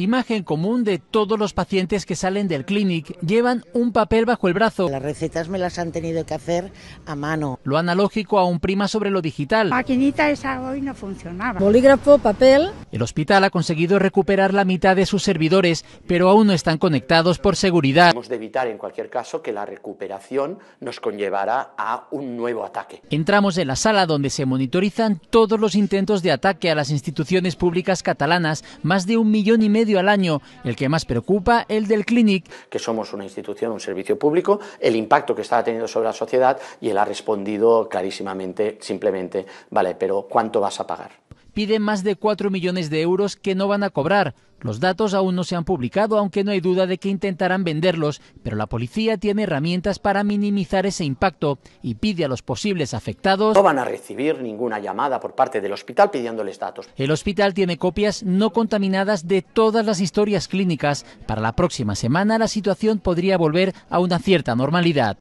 Imagen común de todos los pacientes que salen del clinic. Llevan un papel bajo el brazo. Las recetas me las han tenido que hacer a mano. Lo analógico aún prima sobre lo digital. La maquinita esa hoy no funcionaba. Bolígrafo, papel. El hospital ha conseguido recuperar la mitad de sus servidores, pero aún no están conectados por seguridad. Hemos de evitar en cualquier caso que la recuperación nos conllevara a un nuevo ataque. Entramos en la sala donde se monitorizan todos los intentos de ataque a las instituciones públicas catalanas, más de un millón y medio al año. El que más preocupa, el del Clinic. Que somos una institución, un servicio público, el impacto que estaba teniendo sobre la sociedad y él ha respondido clarísimamente, simplemente, vale, pero ¿cuánto vas a pagar? pide más de 4 millones de euros que no van a cobrar. Los datos aún no se han publicado, aunque no hay duda de que intentarán venderlos, pero la policía tiene herramientas para minimizar ese impacto y pide a los posibles afectados... No van a recibir ninguna llamada por parte del hospital pidiéndoles datos. El hospital tiene copias no contaminadas de todas las historias clínicas. Para la próxima semana la situación podría volver a una cierta normalidad.